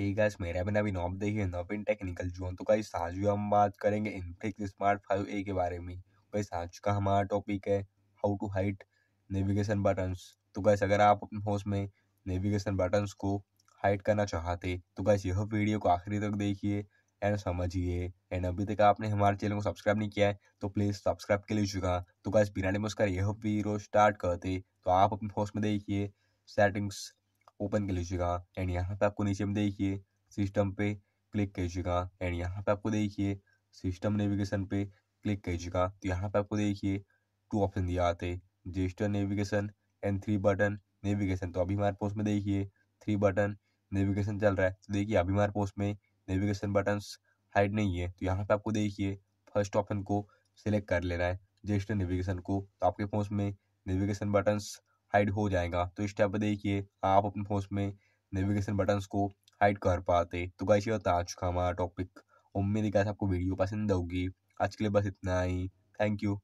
hey guys मेरा भी नाम इनोब देखिए नवीन टेक्निकल जोन तो गाइस आज भी हम बात करेंगे इनफ्लिक्स स्मार्ट फाइव ए के बारे में गाइस आज का हमारा टॉपिक है how to hide navigation buttons तो गाइस अगर आप अपने होस्ट में नेविगेशन बटन्स को हाइट करना चाहते तो गाइस यह वीडियो को आखिरी तक देखिए एंड समझिए एंड अभी तक आपने हमारे चैनल को सब्सक्राइब नहीं किया है तो प्लीज़ सब्सक्राइब के लिए चुका तो गाइस बिना नमस्कार यह वीडियो स्टार्ट करते तो आप अपने होस्ट में देखिए सेटिंग्स ओपन कर लीजिएगा एंड यहाँ पे आपको नीचे में देखिए सिस्टम पे क्लिक कीजिएगा एंड यहाँ पे आपको देखिए सिस्टम नेविगेशन पे क्लिक कीजिएगा तो यहाँ पे आपको देखिए टू ऑप्शन दिया आते gesture navigation and three button navigation तो अभी हमारे पोस्ट में देखिए थ्री बटन नेविगेशन चल रहा है तो देखिए अभी हमारे पोस्ट में नेविगेशन बटन हाइड नहीं है तो यहाँ पे आपको देखिए फर्स्ट ऑप्शन को सिलेक्ट कर लेना है जेस्टर नेविगेशन को तो आपके पोस्ट में नेविगेशन बटन्स हाइड हो जाएगा तो इस स्टेप पर देखिए आप अपने फोन में नेविगेशन बटन्स को हाइड कर पाते तो कैसे होता आज का हमारा टॉपिक उम्मीद है कि आपको वीडियो पसंद होगी आज के लिए बस इतना ही थैंक यू